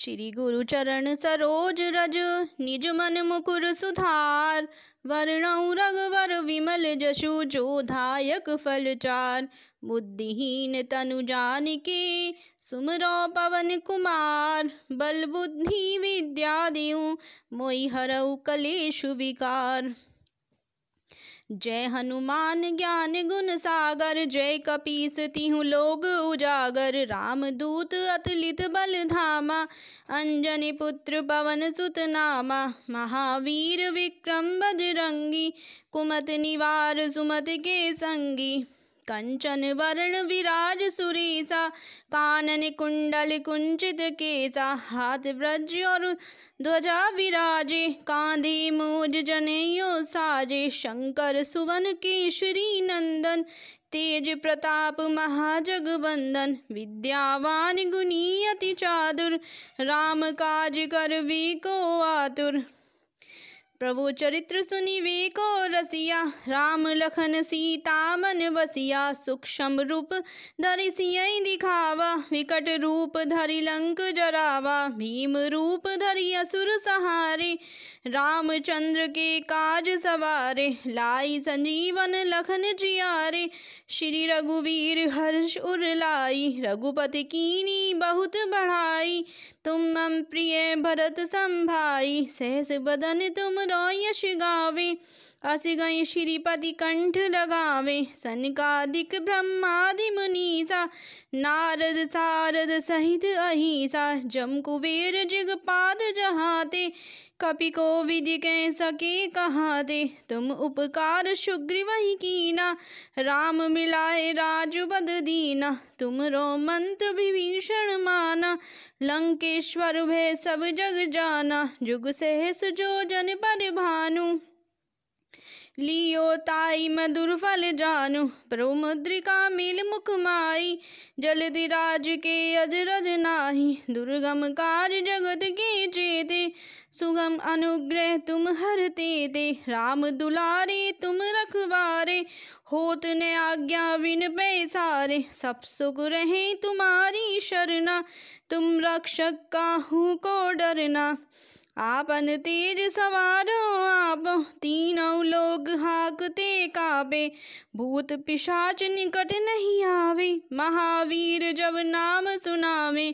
श्री गुरु चरण सरोज रज निज मन मुकुर सुधार वर्ण रघुवर विमल जशु जोधायक फलचार बुद्धिहीन तनु जान के सुमरो पवन कुमार बल बुद्धि विद्या देऊ मोई हरऊ कलेशु विकार जय हनुमान ज्ञान गुण सागर जय कपीस तिहु लोग उजागर राम दूत अतलित बल धामा अंजनी पुत्र पवन सुत नामा महावीर विक्रम बजरंगी कुमत निवार सुमत के संगी कंचन वर्ण विराज सुरीसा कानन कुंडल कुंचित केसा हाथ ब्रज और ध्वजा विराजे कांधे मोज जनेयो साजे शंकर सुवन केशरी नंदन तेज प्रताप महाजगबंदन विद्यावान गुनी चादुर राम काज कर वी को आतुर प्रभु चरित्र सुनी वे को रसिया राम लखन सीता मन बसिया सूक्ष्म रूप धरि सिय दिखावा विकट रूप धरि लंक जरावा भीम रूप धरि असुर सहारे रामचंद्र के काज सवारे लाई संजीवन लखन जियारे श्री रघुवीर हर्ष उर लाई रघुपति कीनी बहुत बढ़ाई तुम मम प्रिय भरत संभाई सहस बदन तुम रोयश गावे अस गई श्रीपति कंठ लगावे सनकादिक ब्रह्मादि मुनीसा नारद सारद सहित अहिसा जम कुबेर जगपाद जहाते कपि को विधि कह सके कहा दे तुम उपकार सुग्रीवही कीना राम मिलाए राजु बद दीना तुम रो मंत्र विभीषण माना लंकेश्वर भय सब जग जाना जुग सहस जो जन पर भानु लियो ताई मधुर फल जानु प्रभु मुद्रिका मिल मुख माई जलधि राज के अजरज नाही दुर्गम कार जगत के चेते सुगम अनुग्रह तुम हरते ते राम दुलारे तुम रखवारे होत ने आज्ञा बिन पैसारे सब सुख रहे तुम्हारी शरणा तुम रक्षक काहू को डरना आपन तेज सवार आप तीनों लोग हाकते काबे भूत पिशाच निकट नहीं आवे महावीर जब नाम सुनावे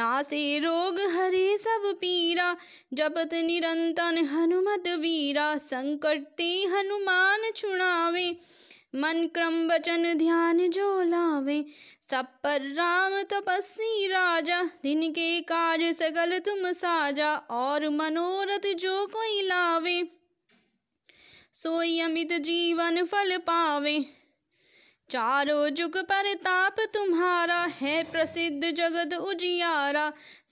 नासे रोग हरे सब पीरा जपत निरंतन हनुमत वीरा संकट ते हनुमान छुड़ावे मन क्रम वचन ध्यान जो लावे सब पर राम तपस्वी राजा दिन के कार्य सगल तुम साजा और मनोरथ जो कोई लावे सोई अमित जीवन फल पावे चारों जुग पर ताप तुम्हारा है प्रसिद्ध जगत उजियारा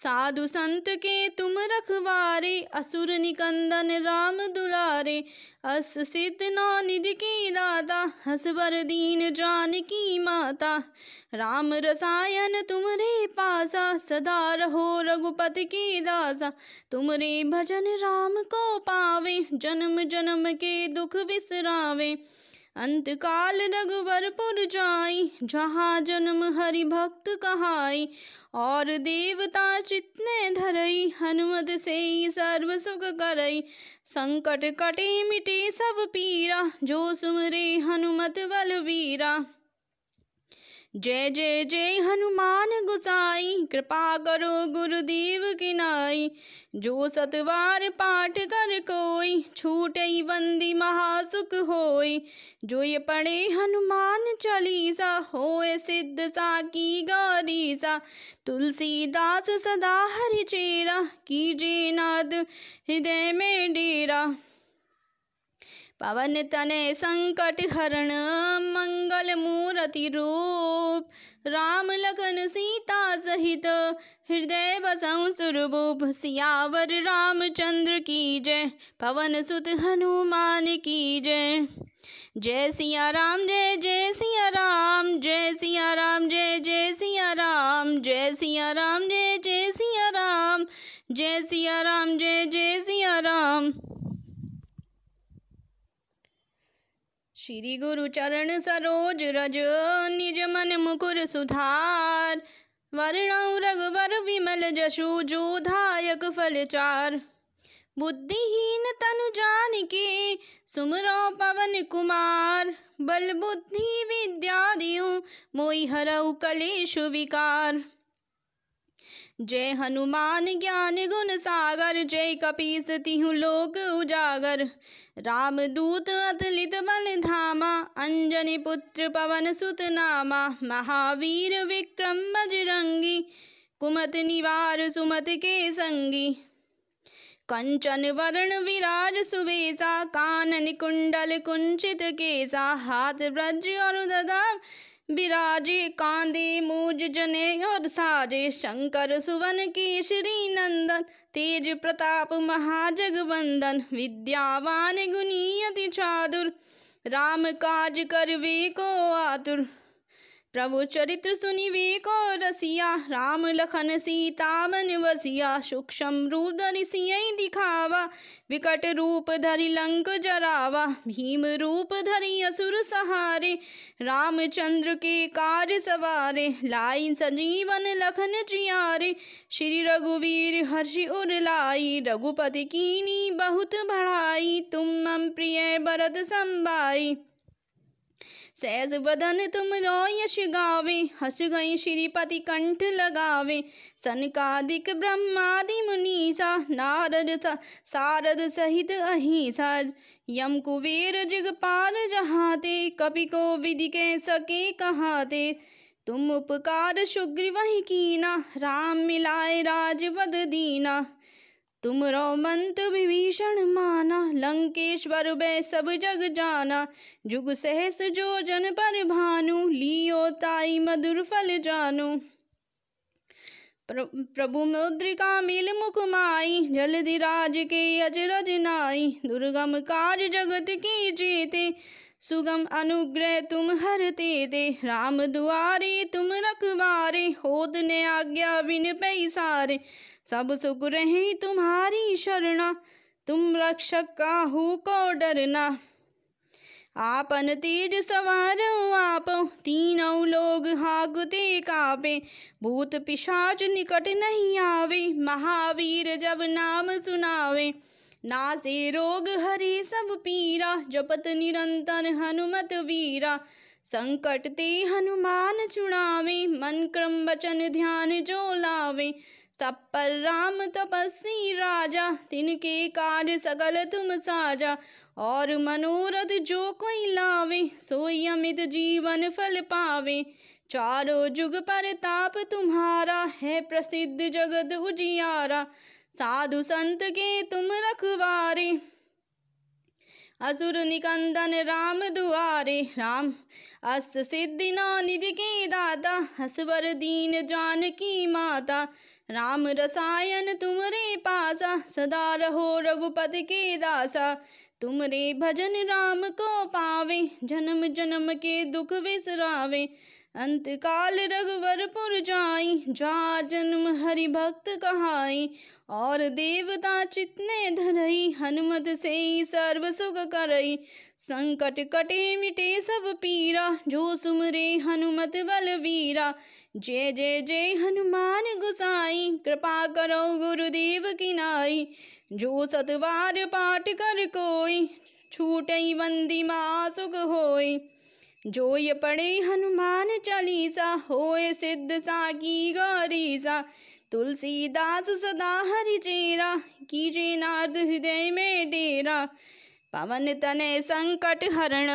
साधु संत के तुम रखवारे असुर निकंदन राम दुलारे अस सिद्ध नौ निधि के दाता हसवर दीन जान की माता राम रसायन तुमरे पासा सदा रहो रघुपति के दासा तुमरे भजन राम को पावे जन्म जन्म के दुख विसरावे अंतकाल पुर जाई जहाँ जन्म हरि भक्त कहाई और देवता चितने धरई हनुमत से सर्व सुख करई संकट कटे मिटे सब पीरा जो सुमरे हनुमत बलवीरा जय जय जय हनुमान कृपा करो गुरुदेव की नाई जो सतवार पाठ कर कोई छूट बंदी महासुख होई जो ये पढ़े हनुमान चालीसा होए सिद्ध सा की सा तुलसीदास सदा हरि चेरा जे नाद हृदय में डेरा पवन तने संकट हरण मंगल मूर्ति रूप राम लखन सीता सहित हृदय बसऊ सुरभूप सियावर रामचंद्र की जय पवन सुत हनुमान की जय जय सिया राम जय जय सिया राम जय सिया राम जय जय सिया राम जय सिया राम जय जय सिया राम जय सिया राम जय जय सिया राम श्री गुरु चरण सरोज रज निज मन मुकुर सुधार वर्ण रघुवर विमल जशु जो धायक फल चार बुद्धिहीन तनु जान के सुमरो पवन कुमार बल बुद्धि विद्या दियो मोई हरऊ कलेशु विकार जय हनुमान ज्ञान गुण सागर जय कपीस तिहु लोक उजागर राम दूत अतलित बल धामा अंजनी पुत्र पवन सुत नामा महावीर विक्रम बजरंगी कुमत निवार सुमत के संगी कंचन वरण विराज सुवेशा कानन कुंडल कुंचित केसा हाथ ब्रज और ददा विराजे कांदे मूज जने और साजे शंकर सुवन केसरी नंदन तेज प्रताप महाजगवंदन विद्यावान गुनी अति चादुर राम काज करवे को आतुर प्रभु चरित्र सुनि वे को रसिया राम लखन सीता मन वसिया सूक्ष्म रूप धरि सिंह दिखावा विकट रूप धरि लंक जरावा भीम रूप धरि असुर सहारे रामचंद्र के कार्य सवारे लाई सजीवन लखन जियारे श्री रघुवीर हर्षि उर लाई रघुपति कीनी बहुत बढ़ाई तुम मम प्रिय भरत संभाई सहज बदन तुम यश शिगावे हस गई श्रीपति कंठ लगावे सन दिक ब्रह्मादि मुनीषा नारद सारद सहित अहिसा यम कुबेर जगपाल जहाते कपि को विधि के सके कहाते तुम उपकार शुग्र वही कीना राम मिलाए राजवद दीना तुम रो मंत विभीषण माना लंकेश्वर बै सब जग जाना जुग सहस जो जन पर भानु लियो ताई मधुर फल जानु प्रभु मुद्रिका मिल मुख माई जलधि राज के अजरज नाई दुर्गम काज जगत की जीते सुगम अनुग्रह तुम हरते दे राम दुआरे तुम रखवारे होत ने आज्ञा बिन पैसारे सब सुख रहे तुम्हारी शरणा तुम रक्षक का हो को डरना आपन तेज सवार आप तीनों लोग हागते कापे भूत पिशाच निकट नहीं आवे महावीर जब नाम सुनावे ना से रोग हरे सब पीरा जपत निरंतर हनुमत वीरा संकट ते हनुमान चुनावे मन क्रम वचन ध्यान जो लावे सब पर राम तपस्वी राजा तिनके कार्य सकल तुम साजा और मनोरथ जो कोई लावे सोई अमित जीवन फल पावे चारों जुग पर ताप तुम्हारा है प्रसिद्ध जगत उजियारा साधु संत के तुम रखवारे असुर निकंदन राम दुआरे राम अस सिद्धि निधि के दाता हसवर दीन जानकी माता राम रसायन तुमरे पासा सदा रहो रघुपति के दासा तुमरे भजन राम को पावे जन्म जन्म के दुख विसरावे अंत काल रघुवरपुर जाई जा जन्म हरि भक्त कहाई और देवता चितने धरई हनुमत से सर्व सुख करई संकट कटे मिटे सब पीरा जो सुमरे हनुमत बलवीरा जय जय जय हनुमान गुसाई कृपा करो गुरुदेव की नाई जो सतवार पाठ कर कोई छूट बंदी माँ सुख होई जो ये पढ़े हनुमान चालीसा होए सिद्ध सा की गौरीसा तुलसीदास सदा हरि चेरा कीजे नाद हृदय में डेरा पवन तनय संकट हरण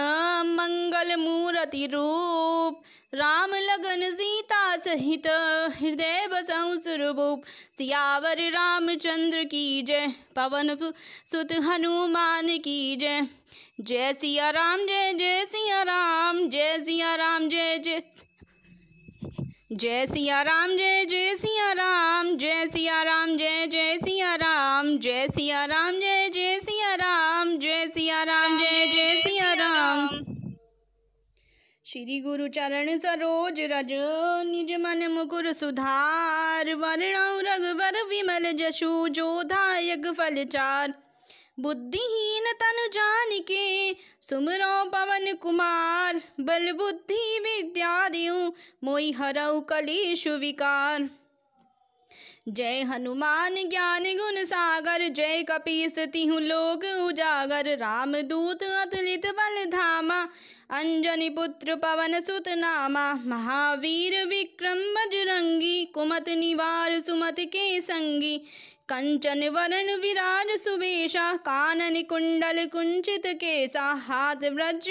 मंगल मूरति रूप राम लगन सीता सहित हृदय बचाऊ स्वरूप सियावर रामचंद्र की जय पवन सुत हनुमान की जय जय सिया राम जय जय सिया राम जय सिया राम जय जय जय सिया राम जय जय सिया राम जय सिया राम जय जय सिया राम जय सिया राम जय जय सिया राम जय सिया राम जय जय सिया राम श्री गुरु चरण सरोज रज निज मन मुकुर सुधार वरण रघुवर विमल जशु फल चार बुद्धिहीन तनु जान के सुमरो पवन कुमार बल बुद्धि विद्या दियो मोई हरऊ कलेशु विकार जय हनुमान ज्ञान गुण सागर जय कपीस तिहु लोग उजागर राम दूत अतुलित बल धामा अंजनी पुत्र पवन सुत नामा महावीर विक्रम बजरंगी कुमत निवार सुमत के संगी कंचन वरण विराज सुबेशा कानन कुंडल कुंचित केसा हाथ व्रज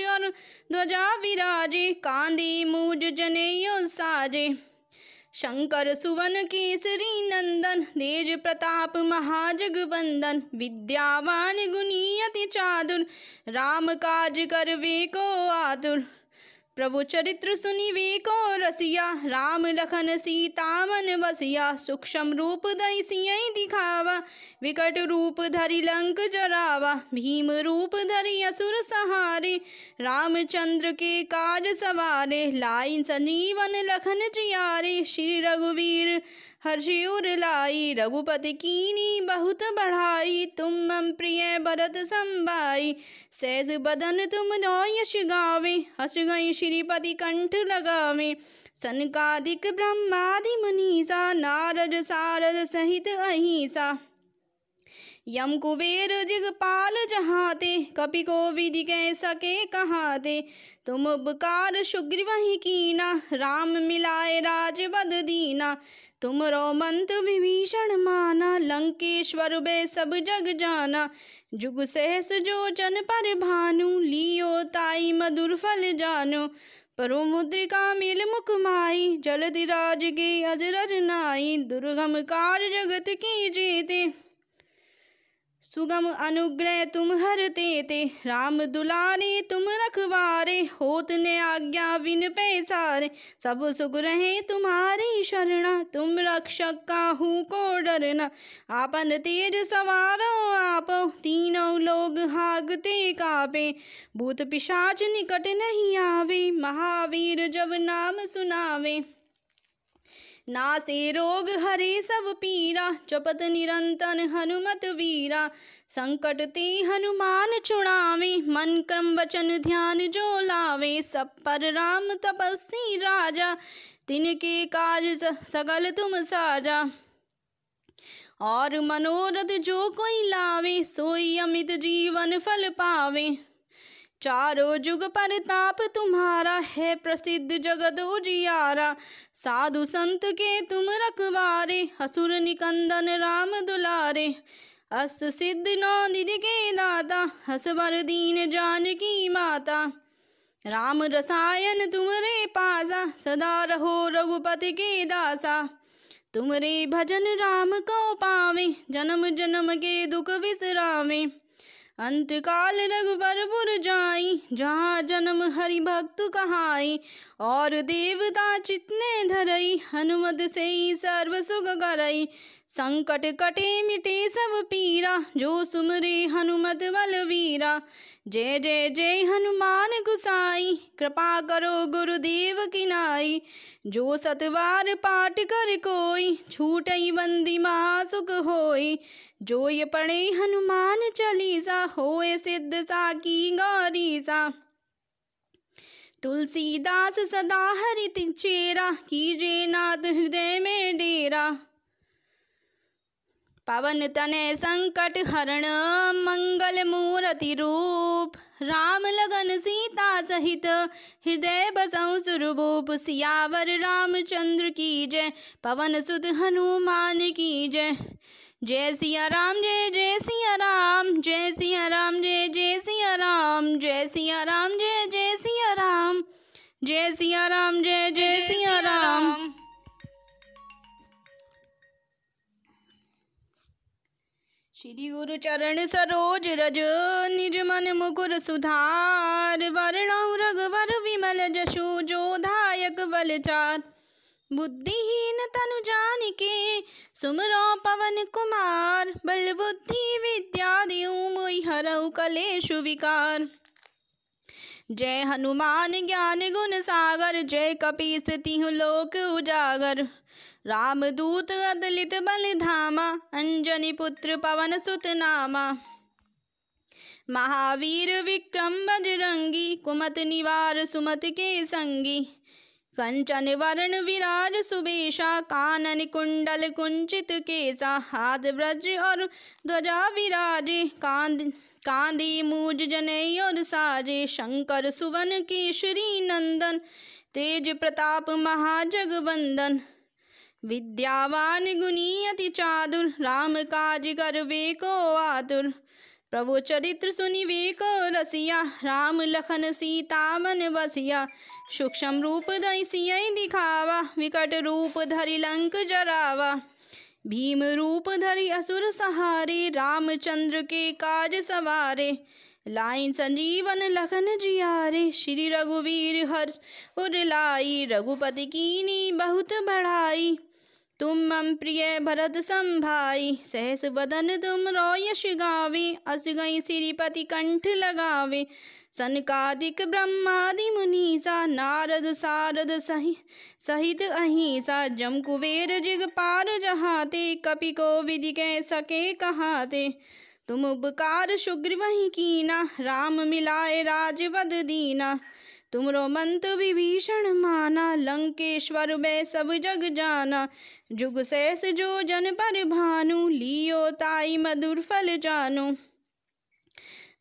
ध्वजा विराजे कांदी मूज जनेयो साजे शंकर सुवन केसरी नंदन तेज प्रताप महाजगवंदन विद्यावान गुणीयति चादुर राम काज करवे को आतुर प्रभु चरित्र सुनिवे को रसिया राम लखन सीता मन बसिया सूक्ष्म रूप दई सियाई दिखावा विकट रूप धरि लंक जरावा भीम रूप धरि असुर सहारे रामचंद्र के काज सवारे लाई सजीवन लखन जियारे श्री रघुवीर हर्षियु रिलाई रघुपति कीनी बहुत बढ़ाई तुम मम प्रिय भरत संभाई सहज बदन तुम नो यश गावे हस गई श्रीपति कंठ लगावे सनकादिक ब्रह्मादि मुनीसा नारद सारद सहित अहिंसा यम कुबेर जिगपाल जहाते कपि को विधि कह सके कहाते तुम उपकार सुग्रीव ही कीना राम मिलाए बद दीना तुम रोमंत विभीषण माना लंकेश्वर बे सब जग जाना जुग सहस जो जन पर भानु लियो ताई मधुर फल जानो परो मुद्रिका मिल मुख माई जलधिराज के अजरज नाई दुर्गम कार जगत की जीते सुगम अनुग्रह तुम हरते ते राम दुलारे तुम रखवारे होत ने आज्ञा बिन पैसारे सब सुख रहे तुम्हारी शरणा तुम रक्षक का काहू को डरना आपन तेज सवारो आप तीनों लोग हागते कापे भूत पिशाच निकट नहीं आवे महावीर जब नाम सुनावे नासे रोग हरे सब पीरा चपत निरंतन हनुमत वीरा संकट ते हनुमान चुनावे मन क्रम वचन ध्यान जो लावे सब पर राम तपस्वी राजा तिनके काज सकल तुम साजा और मनोरथ जो कोई लावे सोई अमित जीवन फल पावे चारो जुग पर ताप तुम्हारा है प्रसिद्ध जगत उजियारा साधु संत के तुम रखवारे हसुर निकंदन राम दुलारे अस सिद्ध नौ निधि के दाता हस बर दीन जान की माता राम रसायन तुमरे पासा सदा रहो रघुपति के दासा तुमरे भजन राम को पावे जन्म जन्म के दुख विसरावे अंतकाल रघुबर पुर जाई जहाँ जन्म हरि भक्त कहाई और देवता चितने धरई हनुमत से ही सर्व सुख करई संकट कटे मिटे सब पीरा जो सुमरे हनुमत बलवीरा जय जय जय हनुमान गुसाई कृपा करो गुरुदेव की नाई जो सतवार पाठ कर कोई छूट बंदी सुख होई जो ये पढ़े हनुमान चलीसा होए सिद्ध सा की गौरीसा तुलसीदास सदा हरित चेरा की कीजे नाथ हृदय में डेरा पवन तने संकट हरण मंगल मूर्ति रूप राम लगन सीता सहित हृदय बसऊ सुरूप सियावर रामचंद्र की जय पवन सुत हनुमान की जय जय सिया राम जय जय सिया राम जय सिया राम जय जय सिया राम जय सिया राम जय जय सिया राम जय सिया राम जय जय सिया राम श्री गुरु चरण सरोज रज निज मन मुकुर सुधार वरण रघुवर विमल जशो जो धायक बलचार बुद्धिहीन तनु जान के सुमरो पवन कुमार बल बुद्धि विद्या दियु मोहि हरऊ कलेशु विकार जय हनुमान ज्ञान गुण सागर जय कपीस तिहु लोक उजागर राम दूत अदलित बल धामा अंजनी पुत्र पवन सुत नामा महावीर विक्रम बजरंगी कुमत निवार सुमत के संगी कंचन वरण विराज सुबेशा कानन कुंडल कुंचित केसा हाथ ब्रज और ध्वजा विराज कांद कांदी मूज जने और साजे शंकर सुवन श्री नंदन तेज प्रताप महाजग विद्यावान गुनी अति चादुर राम काज कर वे को आतुर प्रभु चरित्र वे को रसिया राम लखन सीता मन बसिया सूक्ष्म रूप दिखावा विकट रूप धरि लंक जरावा भीम रूप धरी असुर सहारे रामचंद्र के काज सवारे लाइन संजीवन लखन जियारे श्री रघुवीर हर्ष उर लाई रघुपति कीनी बहुत बढ़ाई तुम मम प्रिय भरत संभाई सहस बदन तुम रोयश गावे अस गई श्रीपति कंठ लगावे सनकादिक ब्रह्मादि मुनीसा नारद सारद सहि सहित अहिंसा जम कुबेर जिग पार जहाते कपि को विधि कह सके कहाते तुम उपकार शुग्र वही कीना राम मिलाए राजवद दीना तुमरो मंत विभीषण माना लंकेश्वर में सब जग जाना जुग शेष जो जन पर भानु लियो ताई मधुर फल जानो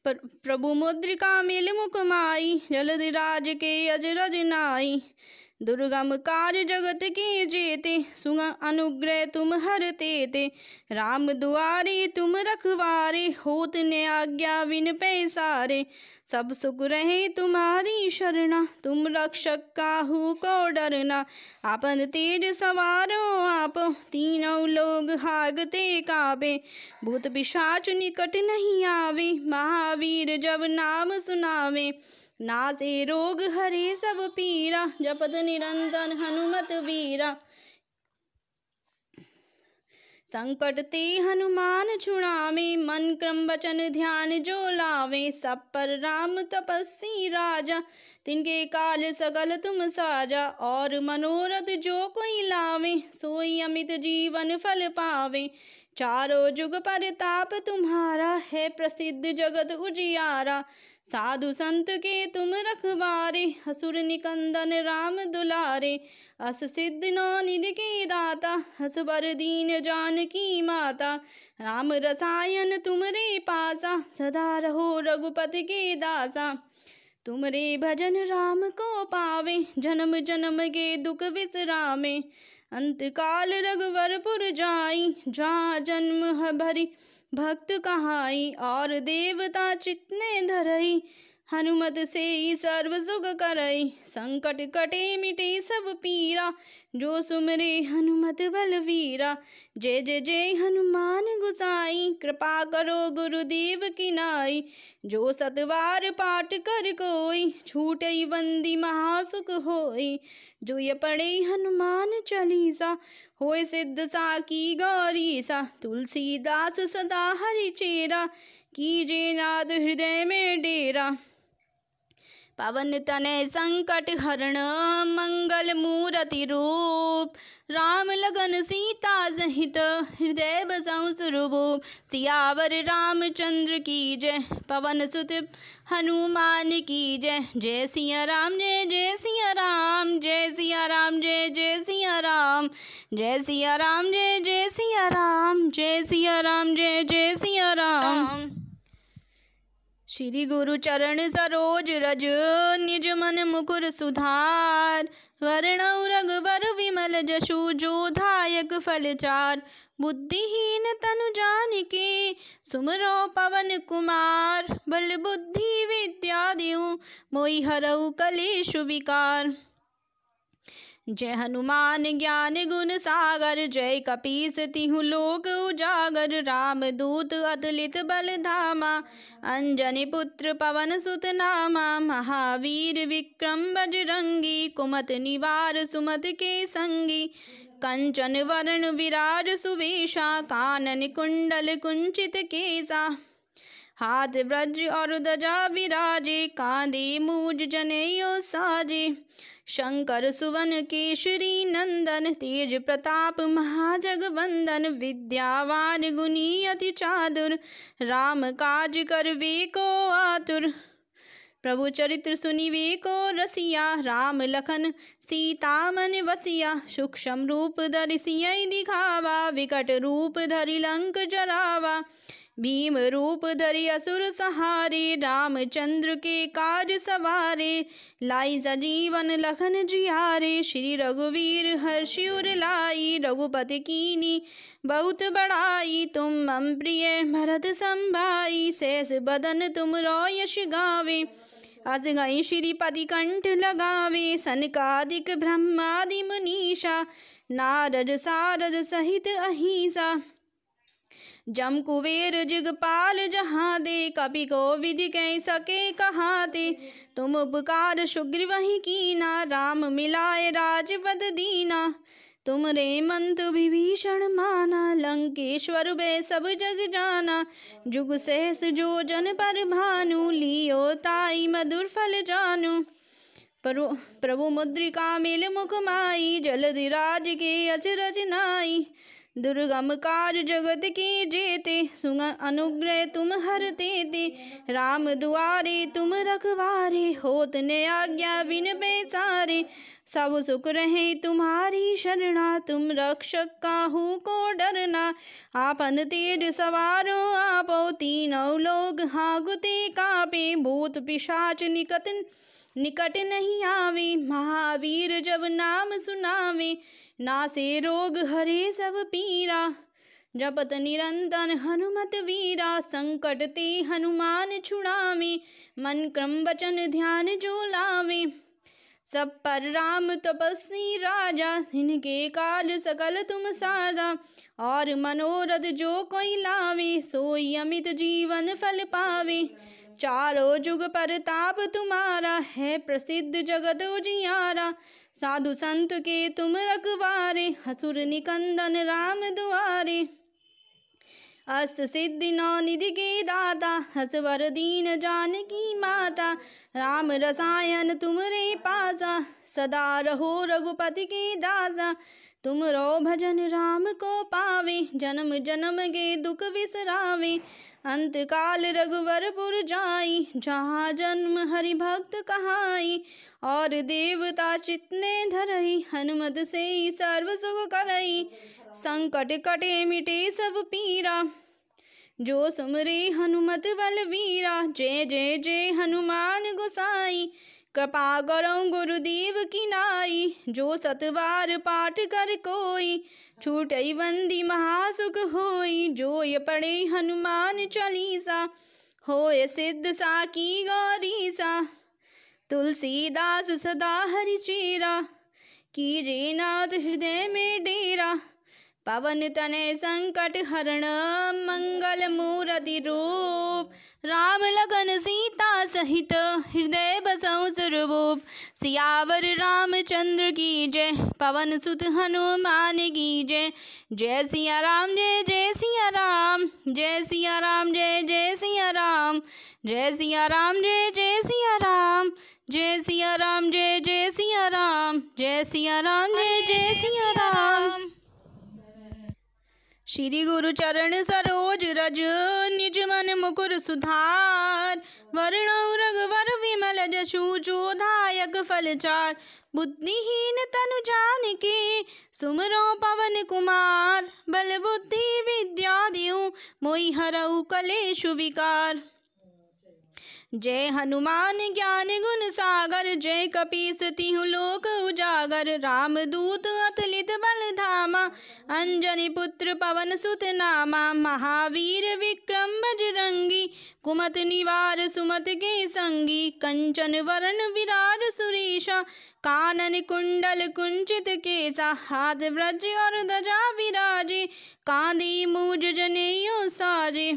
प्रभु मुद्रिका मिल मुखमाई जलधिराज के अजरज नाई दुर्गम कार्य जगत की जेते सुगम अनुग्रह तुम हर तेते राम दुआरे तुम रखवारे होत ने आज्ञा विन पैसारे सब सुख रहे तुम्हारी शरणा तुम रक्षक काहू को डरना आपन तेज सवारो आप तीनों लोग हागते काबे भूत पिशाच निकट नहीं आवे महावीर जब नाम सुनावे नासे रोग हरे सब पीरा जपत निरंतर हनुमत वीरा संकट ते हनुमान छुड़ावे मन क्रम वचन ध्यान जो लावे सब पर राम तपस्वी राजा तिनके काल सकल तुम साजा और मनोरथ जो कोई लावे सोई अमित जीवन फल पावे चारों जुग पर ताप तुम्हारा है प्रसिद्ध जगत उजियारा साधु संत के तुम रखबारे हसुर निकंदन राम दुलारे अस सिद्ध निधि के दाता हसबर दीन जान की माता राम रसायन तुमरे पासा सदा रहो रघुपति के दासा तुमरे भजन राम को पावे जन्म जन्म के दुख विश्रामे अंत काल रघुवरपुर जाई जा जन्म भरी भक्त कहाई और देवता चितने धरई हनुमत से ही सर्व सुख करई संकट कटे मिटे सब पीरा जो सुमरे हनुमत बलवीरा जय जय जय हनुमान गुसाई कृपा करो गुरुदेव की नाई जो सतवार पाठ कर कोई छूटे बंदी महासुख होई जो ये पढ़े हनुमान चालीसा हो सिद्ध सा की गौरी सा तुलसीदास सदा हरि चेरा कीजे नाद हृदय में डेरा पवन तनय संकट हरण मंगल मूरति रूप राम लगन सीता सहित हृदय बसाऊं सुरभो सियावर रामचंद्र की जय पवन सुत हनुमान की जय जय सिया राम जय जय सिया राम जय सिया राम जय जय सिया राम जय सिया राम जय जय सिया राम जय सिया राम जय जय सिया राम श्री गुरु चरण सरोज रज निज मन मुकुर सुधार वर्णौ रघुवर विमल जशु जोधायक फलचार बुद्धिहीन तनु के सुमरो पवन कुमार बल बुद्धि विद्या देऊ मोई हरऊ कलेशु विकार जय हनुमान ज्ञान गुण सागर जय कपीस तिहु लोक उजागर राम दूत अतुलित बल धामा अंजनी पुत्र पवन सुत नामा महावीर विक्रम बजरंगी कुमत निवार सुमत के संगी कंचन वरण विराज सुवेशा कानन कुंडल कुंचित केसा हाथ ब्रज और दजा विराजे कांदे मूज जनेयो साजे शंकर सुवन केशरी नंदन तेज प्रताप महाजगवंदन विद्यावान गुनी अति चादुर राम काज कर वे को आतुर प्रभु चरित्र सुनिवे को रसिया राम लखन सीता मन वसिया सूक्ष्म रूप धरि सिय दिखावा विकट रूप धरि लंक जरावा भीम रूप धरि असुर सहारे रामचंद्र के कार्य सवारे लाई सजीवन लखन जियारे श्री रघुवीर हर्षिउर लाई रघुपति कीनी बहुत बड़ाई तुम मम प्रिय भरत संभाई शेष बदन तुम रो यश गावे अस गई श्रीपति कंठ लगावे सनकादिक ब्रह्मादि मुनीषा नारद सारद सहित अहिंसा जम कुबेर जिगपाल जहाँ दे कभी को विधि कह सके कहाँ दे तुम उपकार सुग्रीव ही कीना राम मिलाए राजपद दीना तुम रे मंत विभीषण माना लंकेश्वर बे सब जग जाना जुग सहस जो जन पर भानु लियो ताई मधुर फल जानू प्रभु प्रभु मुद्रिका मिल मुख माई जलधि राज के अचरज नाई दुर्गम काज जगत की जेते सुगम अनुग्रह तुम हर तेते राम दुआरी तुम रखवारी होत ने आज्ञा बिन बेचारे सब सुख रहे तुम्हारी शरणा तुम रक्षक काहू को डरना आपन तेज सवारो आपो तीनों लोग हागुते कापे भूत पिशाच निकट निकट नहीं आवे महावीर जब नाम सुनावे से रोग हरे सब पीरा जपत निरंतन हनुमत वीरा संकट ते हनुमान छुड़ावे मन क्रम वचन ध्यान जो लावे सब पर राम तपस्वी राजा इनके काल सकल तुम सारा और मनोरथ जो कोई लावे सोई अमित जीवन फल पावे चारो जुग पर ताप तुम्हारा है प्रसिद्ध जगत उजियारा साधु संत के तुम रखवारे हसुर निकंदन राम दुआरे अस सिद्धि नौ निधि के दाता हसवर दीन जान की माता राम रसायन तुमरे पासा सदा रहो रघुपति के दासा तुम रो भजन राम को पावे जन्म जन्म के दुख विसरावे अंतकाल रघुवरपुर जाई जहाँ जन्म हरि भक्त कहाई और देवता चितने धरई हनुमत से सर्व सुख करई संकट कटे मिटे सब पीरा जो सुमरे हनुमत बल वीरा जय जय जय हनुमान गोसाई कृपा करो गुरुदेव की नाई जो सतवार पाठ कर कोई छूटई बंदी महासुख होई जोय पड़े हनुमान चालीसा होय सिद्ध साकी गौरी सा तुलसीदास सदा हरि चेरा जे नाथ हृदय में डेरा पवन तने संकट हरण मंगल मूरति रूप राम लगन सीता सहित हृदय बसौ स्वरूप सियावर रामचंद्र की जय पवन सुत हनुमान की जय जय सिया राम जय जय सिया राम जय सिया राम जय जय सिया राम जय सिया राम जय जय सिया राम जय सिया राम जय जय सिया राम जय सिया राम जय जय सिया राम श्री गुरु चरण सरोज रज निज मन मुकुर सुधार वर्ण रघुवर विमल जशु जोधायक फलचार बुद्धिहीन तनु जान के सुमरो पवन कुमार बल बुद्धि विद्या दियो मोई हरऊ कलेशु विकार जय हनुमान ज्ञान गुण सागर जय कपीस तिहु लोक उजागर राम दूत अतलित बल धामा अंजनी पुत्र पवन सुत नामा महावीर विक्रम बजरंगी कुमत निवार सुमत के संगी कंचन वरण विराट सुरेशा कानन कुंडल कुंचित केसा हाथ ब्रज और दजा विराजे कांदी मूज जनेयो साजे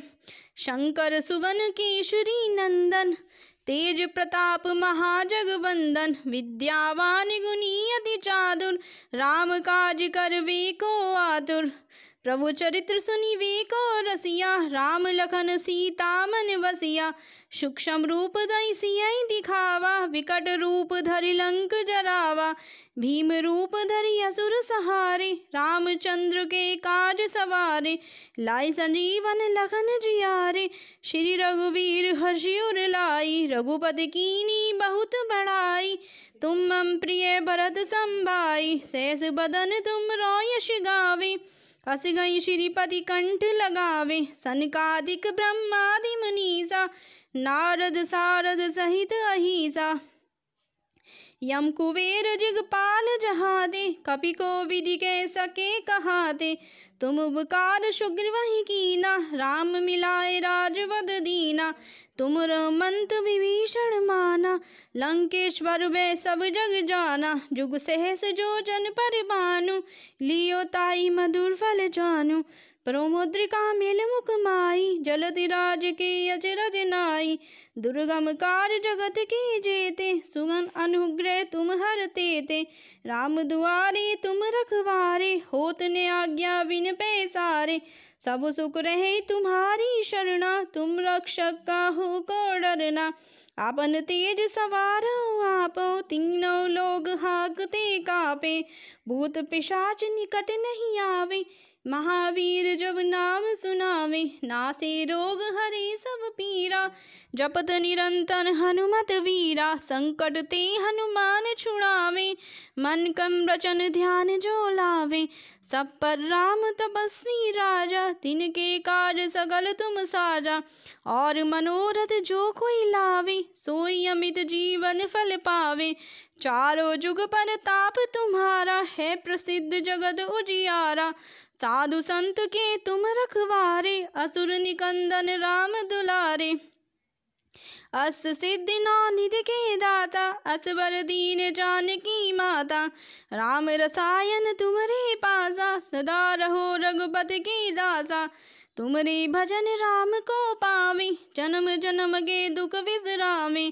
शंकर सुवन केशरी नंदन तेज प्रताप महाजगवंदन विद्यावान गुनी अति चादुर राम काज कर वे को आतुर प्रभु चरित्र सुनि वे को रसिया राम लखन सीता मन बसिया सूक्ष्म रूप दैसिय दिखावा विकट रूप धरि लंक जरावा भीम रूप धरि असुर सहारे रामचंद्र के काज सवारे लाई संजीवन लखन जियारे श्री रघुवीर हर्षियोर लाई रघुपति कीनी बहुत बड़ाई तुम मम प्रिय भरत संभाई शेष बदन तुम रोयश गावे हस गई श्रीपति कंठ लगावे सनकादिक ब्रह्मादि मुनीसा नारद सारद सहित अहिसा यम कुबेर जिगपाल जहाते कपि को विधि के सके कहाते तुम उपकार सुग्रीव ही कीना राम मिलाए राजवद दीना तुम रमंत विभीषण माना लंकेश्वर वे सब जग जाना जुग सहस जो जन पर मानु लियो ताई मधुर फल जानू प्रमुद्रिका मिल मुख माई जलति राज की अचरज नाई दुर्गम कार जगत की जेते सुगन अनुग्रह तुम हर तेते राम दुआरी तुम रखवारे होत ने आज्ञा बिन पे सारे सब सुख रहे तुम्हारी शरणा तुम रक्षक का हो को डरना आपन तेज सवार आप तीनों लोग हाकते कापे भूत पिशाच निकट नहीं आवे महावीर जब नाम सुनावे नासे रोग हरे सब पीरा जपत निरंतर हनुमत वीरा संकट ते हनुमान छुड़ावे मन कम रचन ध्यान जो लावे सब पर राम तपस्वी राजा तिनके कार्य सगल तुम साजा और मनोरथ जो कोई लावे सोई अमित जीवन फल पावे चारों जुग पर ताप तुम्हारा है प्रसिद्ध जगत उजियारा साधु संत के तुम रखवारे असुर निकंदन राम दुलारे अस सिद्धि निधि के दाता बर दीन की माता राम रसायन रे पासा सदा रहो रघुपति की दासा रे भजन राम को पावे जन्म जन्म के दुख विश्रामे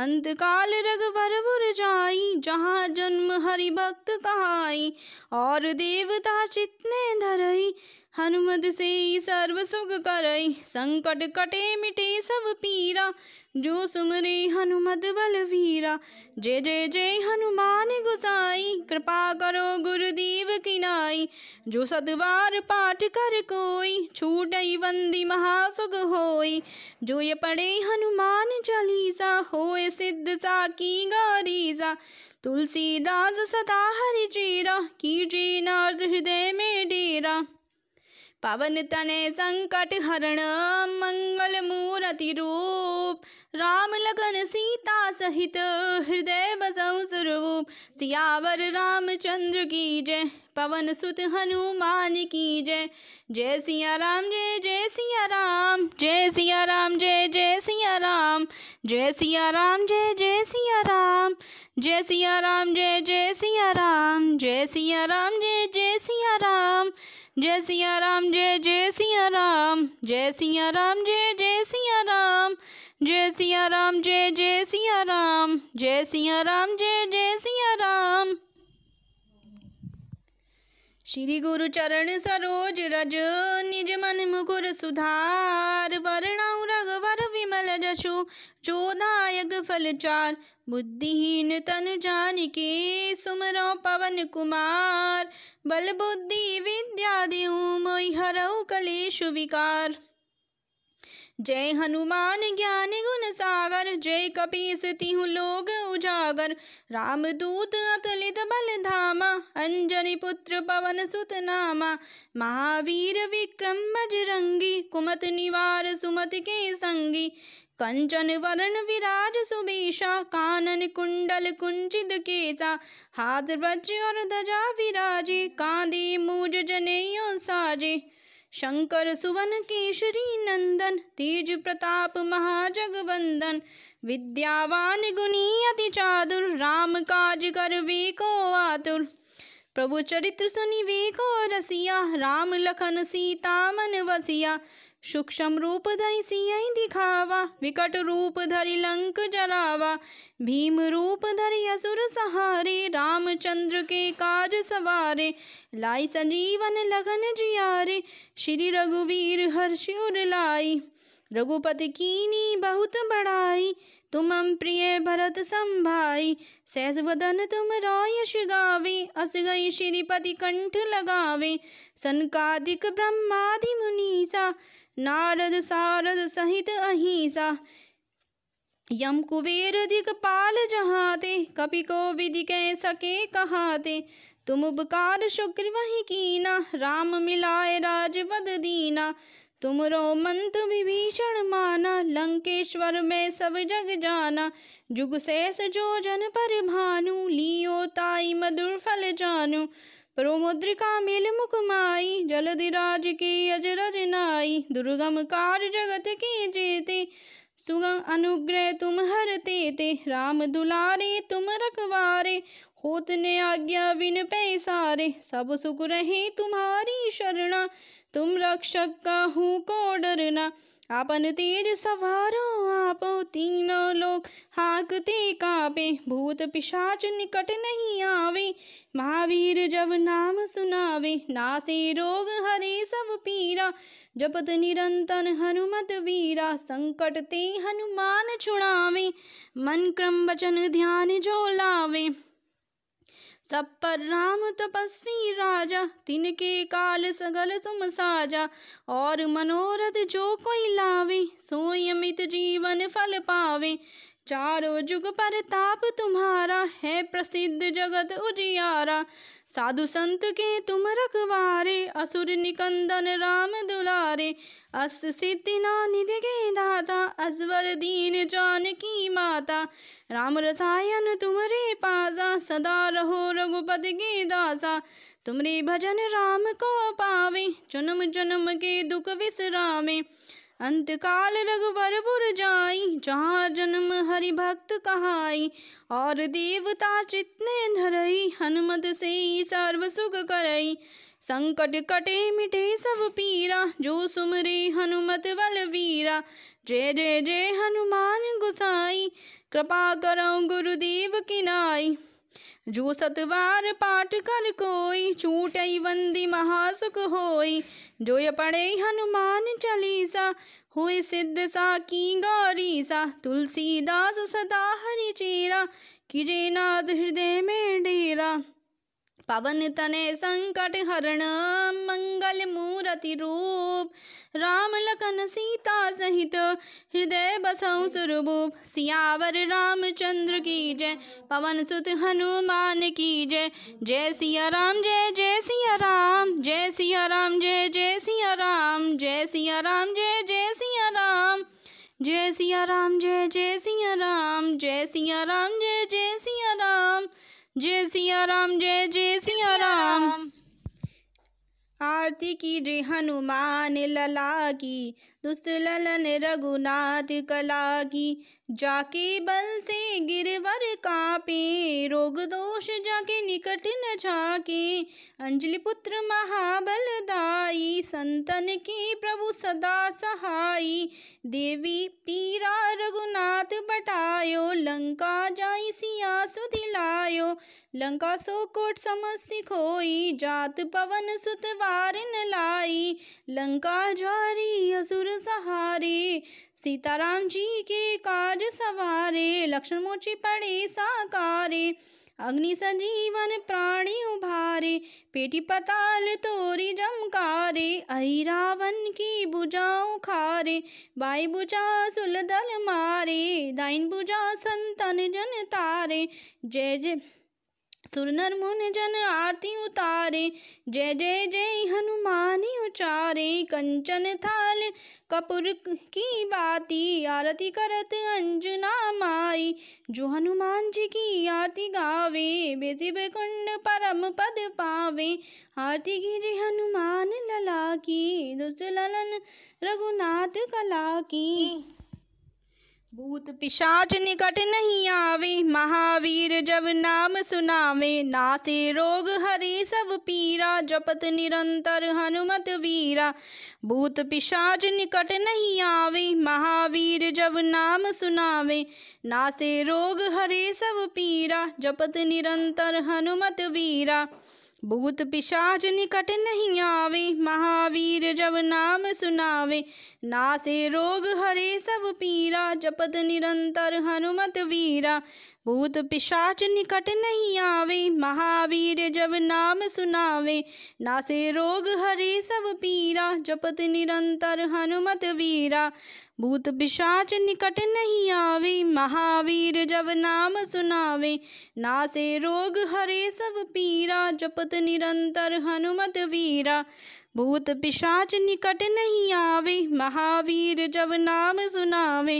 अंतकाल रघुवर भुर जाई जहाँ जन्म हरि भक्त कहाई और देवता चितने धरई हनुमत से सर्व सुख करई संकट कटे मिटे सब पीरा जो सुमरे हनुमत बलवीरा जय जय जय हनुमान गुसाई कृपा करो गुरुदेव की नाई जो सदवार पाठ कर कोई छूट बंदी महासुख होई जो ये पढ़े हनुमान चालीसा होए सिद्ध सा की गारीसा तुलसीदास सदा हरि की कीजे नार्द हृदय में डेरा पवन तने संकट हरण मंगल मूरति रूप राम लखन सीता सहित हृदय बसौ स्वरूप सियावर रामचंद्र की जय पवन सुत हनुमान की जय जय सिया राम जय जय सिया राम जय सिया राम जय जय सिया राम जय सिया राम जय जय सिया राम जय सिया राम जय जय सिया राम जय सिया राम जय जय सिया राम जय सिया राम जय जय सिया राम जय सिया राम जय जय सिया राम जय सिया राम जय जय सिया राम जय सिया राम जय जय सिया राम श्री गुरु चरण सरोज रज निज मन मुकुर सुधार वरण रघुवर विमल जशु फल फलचार बुद्धिहीन तन जान के सुमरो पवन कुमार बल बुद्धि विद्या देऊ मोहि हरऊ कलेशु विकार जय हनुमान ज्ञान गुण सागर जय कपी तिहु लोग उजागर राम दूत अतलित बल धामा अंजनी पुत्र पवन सुत नामा महावीर विक्रम बजरंगी कुमत निवार सुमत के संगी कंचन वरण विराज सुबेशा कानन कुंडल कुंचित केसा हाथ ब्रज और ध्वजा विराजे कांदे मूज जनेयो साजे शंकर सुवन केशरी नंदन तेज प्रताप महाजगवंदन विद्यावान गुणी अति चादुर राम काज कर वेको आतुर प्रभु चरित्र सुनि वेको रसिया राम लखन सीता मन वसिया सूक्ष्म रूप धरि सिंह दिखावा विकट रूप धरि लंक जरावा भीम रूप धरि असुर सहारे रामचंद्र के काज सवारे लाई संजीवन लगन जियारे श्री रघुवीर हर्ष उर लाई रघुपति कीनी बहुत बड़ाई तुम हम प्रिय भरत संभाई सहस बदन तुम रायश गावे अस गई श्रीपति कंठ लगावे सनकादिक ब्रह्मादि मुनीसा नारद सारद सहित अहिंसा यम कुबेर पाल जहाते कपि को विधि कह सके कहाते तुम उपकार शुक्र वही कीना राम मिलाए राजपद दीना तुमरो मंत विभीषण माना लंकेश्वर में सब जग जाना जुग शेष जो जन पर भानु लियो ताई मधुर फल जानू प्रमुद्रिका मिल मुखमाई जलधिराज की अजरज नाई दुर्गम कार्य जगत की जीते सुगम अनुग्रह तुम हरते ते राम दुलारे तुम रखवारे होत ने आज्ञा बिन पैसारे सब सुख रहे तुम्हारी शरणा तुम रक्षक काहू को डरना आपन तेज सवारो आप तीनों लोग हाकते कापे भूत पिशाच निकट नहीं आवे महावीर जब नाम सुनावे नासे रोग हरे सब पीरा जपत निरंतन हनुमत वीरा संकट ते हनुमान छुड़ावे मन क्रम वचन ध्यान जो लावे सब पर राम तपस्वी राजा तिनके काल सगल तुम साजा और मनोरथ जो कोई लावे सोयमित जीवन फल पावे चारों जुग पर ताप तुम्हारा है प्रसिद्ध जगत उजियारा साधु संत के तुम रखवारे असुर निकंदन राम दुलारे अस निधि के दाता असवर दीन जान की माता राम रसायन तुम्हारे पासा सदा रहो रघुपति के दासा रे भजन राम को पावे जन्म जन्म के दुख विश्रामे अंतकाल पुर जाई जहाँ जन्म हरि भक्त कहाई और देवता चितने धरई हनुमत से सर्व सुख करई संकट कटे मिटे सब पीरा जो सुमरे हनुमत बलवीरा जय जय जय हनुमान गुसाई कृपा करो गुरुदेव की नाई ਜੋ ਸਤਵਾਰ ਪਾਠ ਕਰ ਕੋਈ ਛੂਟਈ ਮਹਾ ਸੁਖ ਹੋਈ ਜੋ ਪੜੇ ਹਨੂਮਾਨ ਚਾਲੀਸਾ ਹੋਏ ਸਿੱਧ ਸਾ ਕੀ ਗੋਰੀ ਸਾ ਤੁਲਸੀ ਦਾਸ ਸਦਾ ਹਰਿ ਚੀਰਾ ਕਿਜੇ ਨਾਦ ਹਿਰਦੇ ਮੇਂ ਡੇਰਾ पवन तने संकट हरण मंगल मूरति रूप राम लखन सीता सहित हृदय बसऊ स्वरूप सियावर रामचंद्र की जय पवन सुत हनुमान की जय जय सिया राम जय जय सिया राम जय सिया राम जय जय सिया राम जय सिया राम जय जय सिया राम जय सिया राम जय जय सिया राम जय सिया राम जय जय सिया राम जय सिया राम जय जय सिया राम आरती की जय हनुमान लला की दुसलन रघुनाथ कला की जाके बल से गिरवर कापे रोग दोष जाके निकट न छाके अंजलि पुत्र महाबल दाई संतन की प्रभु सदा सहाई देवी पीरा रघुनाथ बटायो लंका जाई सिया सुधिलायो लंका सो कोट समस्ति खोई जात पवन सुतवार लाई लंका जारी असुर सहारे सीताराम जी के काज सवारे लक्ष्मण मोची पड़े साकारे अग्नि संजीवन प्राणी उभारे पेटी पताल तोरी जमकारे अहि रावण की बुजाऊ खारे बाई बुझा सुलधन मारे दाइन बुझा संतन जन तारे जय जय सुरनर मुन जन आरती उतारे जय जय जय हनुमान उचारे कंचन थाल कपूर की बाती आरती करत अंजना माई जो हनुमान जी की आरती गावे बेसी कुंड परम पद पावे आरती की जय हनुमान लला की दुष्ट ललन रघुनाथ कला की भूत पिशाच निकट नहीं आवे महावीर जब नाम सुनावे नासे रोग हरे सब पीरा जपत निरंतर हनुमत वीरा भूत पिशाच निकट नहीं आवे महावीर जब नाम सुनावे नासे रोग हरे सब पीरा जपत निरंतर हनुमत वीरा भूत पिशाच निकट नहीं आवे महावीर जब नाम सुनावे नासे रोग हरे सब पीरा जपत निरंतर हनुमत वीरा भूत पिशाच निकट नहीं आवे महावीर जब नाम सुनावे नासे रोग हरे सब पीरा जपत निरंतर हनुमत वीरा भूत पिशाच निकट नहीं आवे महावीर जब नाम सुनावे नासे रोग हरे सब पीरा जपत निरंतर हनुमत वीरा भूत पिशाच निकट नहीं आवे महावीर जब नाम सुनावे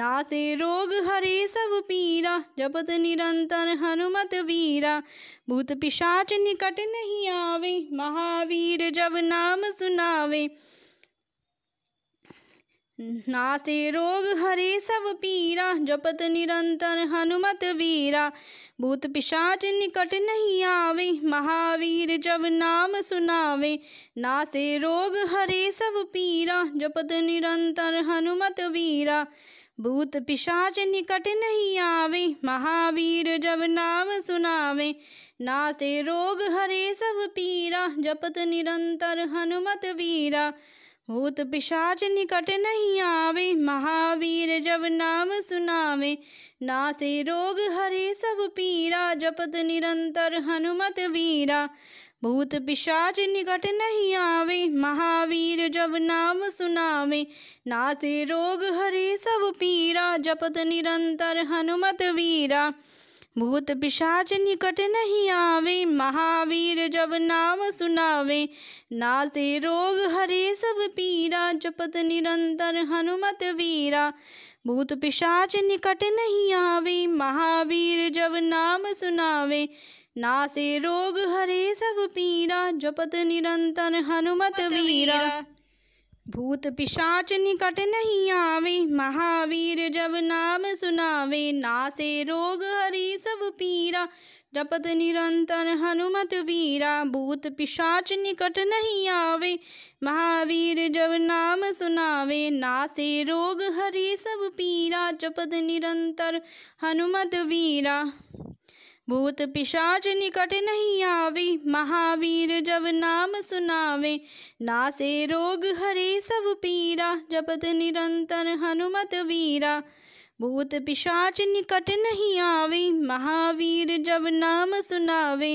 नासे रोग हरे सब पीरा जपत निरंतर हनुमत वीरा भूत पिशाच निकट नहीं आवे महावीर जब नाम सुनावे से रोग हरे सब पीरा जपत निरंतर हनुमत वीरा भूत पिशाच निकट नहीं आवे महावीर जब नाम सुनावे नासे रोग हरे सब पीरा जपत निरंतर हनुमत वीरा भूत पिशाच निकट नहीं आवे महावीर जब नाम सुनावे से रोग हरे सब पीरा जपत निरंतर हनुमत वीरा भूत पिशाच निकट नहीं आवे महावीर जब नाम सुनावे नासे रोग हरे सब पीरा जपत निरंतर हनुमत वीरा भूत पिशाच निकट नहीं आवे महावीर जब नाम सुनावे नासे रोग हरे सब पीरा जपत निरंतर हनुमत वीरा भूत पिशाच निकट नहीं आवे महावीर जब नाम सुनावे ना से रोग हरे सब पीरा जपत निरंतर हनुमत वीरा भूत पिशाच निकट नहीं आवे महावीर जब नाम सुनावे ना से रोग हरे सब पीरा जपत निरंतर हनुमत वीरा भूत पिशाच निकट नहीं आवे महावीर जब नाम सुनावे नासे रोग हरी सब पीरा जपत निरंतर हनुमत वीरा भूत पिशाच निकट नहीं आवे महावीर जब नाम सुनावे नासे रोग हरी सब पीरा जपत निरंतर हनुमत वीरा भूत पिशाच निकट नहीं आवे महावीर जब नाम सुनावे ना से रोग हरे सब पीरा जपत निरंतर हनुमत वीरा भूत पिशाच निकट नहीं आवे महावीर जब नाम सुनावे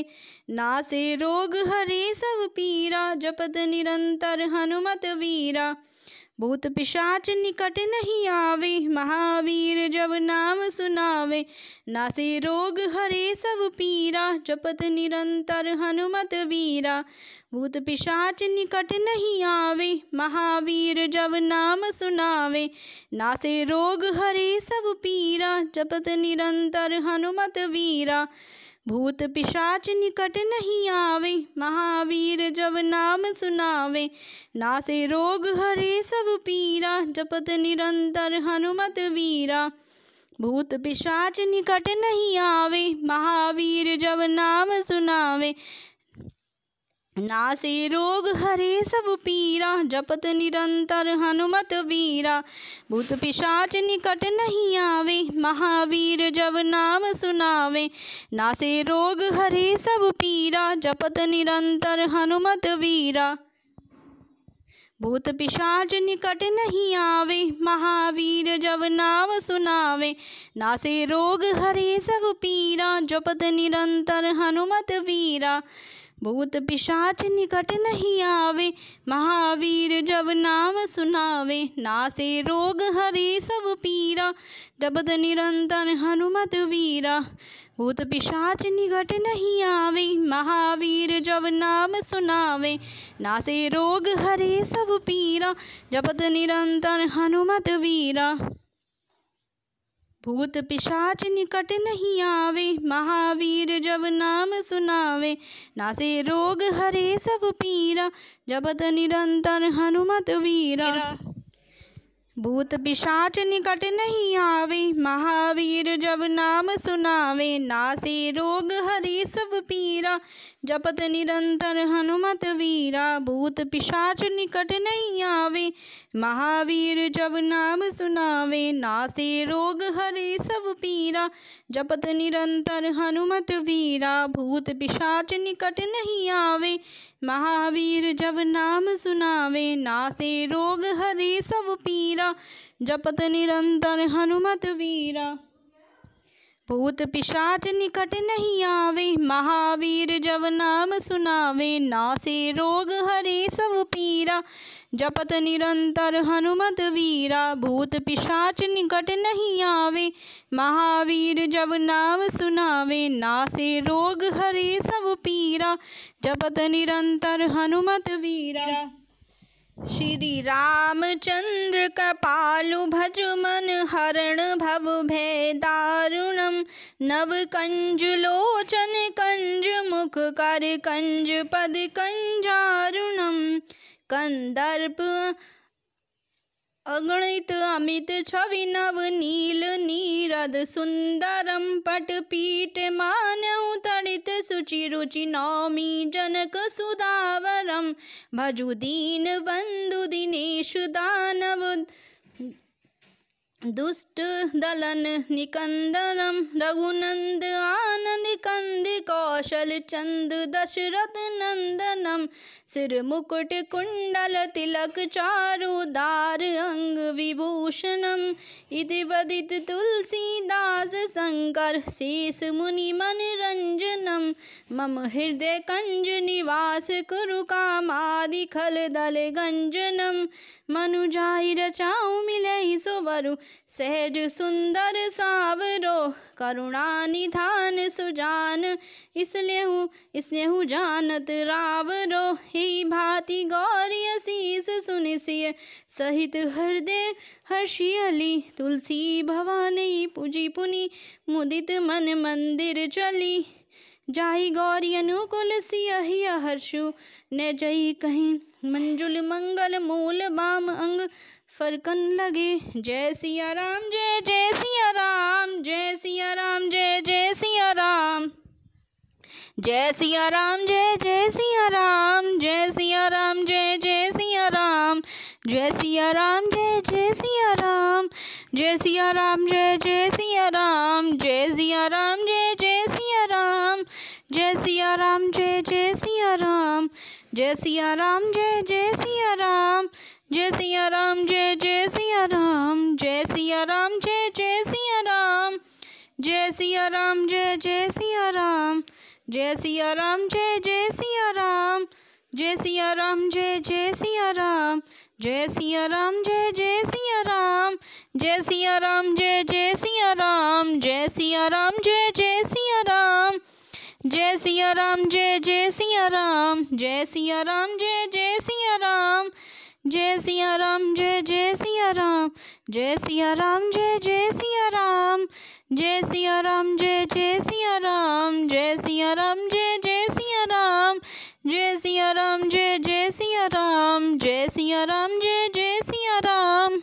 ना से रोग हरे सब पीरा जपत निरंतर हनुमत वीरा भूत पिशाच निकट नहीं आवे महावीर जब नाम सुनावे नासे रोग हरे सब पीरा जपत निरंतर हनुमत वीरा भूत पिशाच निकट नहीं आवे महावीर जब नाम सुनावे नासे रोग हरे सब पीरा जपत निरंतर हनुमत वीरा भूत पिशाच निकट नहीं आवे महावीर जब नाम सुनावे नासे रोग हरे सब पीरा जपत निरंतर हनुमत वीरा भूत पिशाच निकट नहीं आवे महावीर जब नाम सुनावे नासे रोग हरे सब पीरा जपत निरंतर हनुमत वीरा भूत पिशाच निकट नहीं आवे महावीर जब नाम सुनावे नासे रोग हरे सब पीरा जपत निरंतर हनुमत वीरा भूत पिशाच निकट नहीं आवे महावीर जब नाम सुनावे नासे रोग हरे सब पीरा जपत निरंतर हनुमत वीरा भूत पिशाच निकट नहीं आवे महावीर जब नाम सुनावे नासे रोग हरे सब पीरा जबद निरंतर हनुमत वीरा भूत पिशाच निकट नहीं आवे महावीर जब नाम सुनावे नासे रोग हरे सब पीरा जपत निरंतर हनुमत वीरा भूत पिशाच निकट नहीं आवे महावीर जब नाम सुनावे नासे रोग हरे सब पीरा जबत निरंतर हनुमत वीरा भूत पिशाच निकट नहीं आवे महावीर जब नाम सुनावे नासे रोग हरे सब पीरा जपत निरंतर हनुमत वीरा भूत पिशाच निकट नहीं आवे महावीर जब नाम सुनावे नासे रोग हरे सब पीरा जपत निरंतर हनुमत वीरा भूत पिशाच निकट नहीं आवे महावीर जब नाम सुनावे नासे रोग हरे सब पीरा जपत निरंतर हनुमत वीरा भूत पिशाच निकट नहीं आवे महावीर जब नाम सुनावे नासे रोग हरे सब पीरा जपत निरंतर हनुमत वीरा भूत पिशाच निकट नहीं आवे महावीर जब नाम सुनावे नासे रोग हरे सब पीरा जपत निरंतर हनुमत वीरा श्री रामचन्द्र कृपालु मन हरण भव भय लोचन कंज मुख कर कंज पद कंजारुणम कंदर्प અગણિત અમિત છવિ નવ નીલ નીરદ સુંદરમ પટપીટ માન્યુ તળિત સુચિ રુચિ નૌમી જનક સુદાવરમ ભજુ દીન બંધુ દિનેશ દાનવ दुष्ट दलन निकंदनम रघुनंद आनंद कंद कौशल चंद दशरथ नंदनम सिर मुकुट कुंडल तिलक चारु दार अंग विभूषणम इति वदित तुलसीदास शंकर शीस मुनि मनरंजनम मम हृदय कंज निवास कुरु कामादि खल दल गंजनम मनु मनुजाहि रचाऊ मिलहि सुवरु सहज सुंदर सावरो करुणा निधान सुजान इसलिए हूँ इसलिए जानत रावरो हे ही भांति गौरी सुन सिय सहित हृदय हर्षि अली तुलसी भवानी पूजी पुनि मुदित मन मंदिर चली जाहि गौरी अनुकुल सियही हर्षु न जई कहीं मंजुल मंगल मूल बाम अंग फरकन लगे जय सिया राम जय जय सिया राम जय सिया राम जय जय सिया राम जय सिया राम जय जय सिया राम जय सिया राम जय जय सिया राम जय सिया राम जय जय सिया राम जय सिया राम जय जय सिया राम जय सिया राम जय जय सिया राम जय सिया राम जय जय सिया राम जय सिया राम जय जय सिया राम जय सिया राम जय जय सिया राम जय सिया राम जय जय सिया राम जय सिया राम जय जय सिया राम जय सिया राम जय जय सिया राम जय सिया राम जय जय सिया राम जय सिया राम जय जय सिया राम जय सिया राम जय जय सिया राम जय सिया राम जय जय सिया राम जय सिया राम जय जय सिया राम जय सिया राम जय जय सिया राम जय सिया राम जय जय सिया राम जय सिया राम जय जय सिया राम जय सिया राम जय जय सिया राम जय सिया राम जय जय सिया राम जय सिया राम जय जय सिया राम जय सिया राम जय जय सिया राम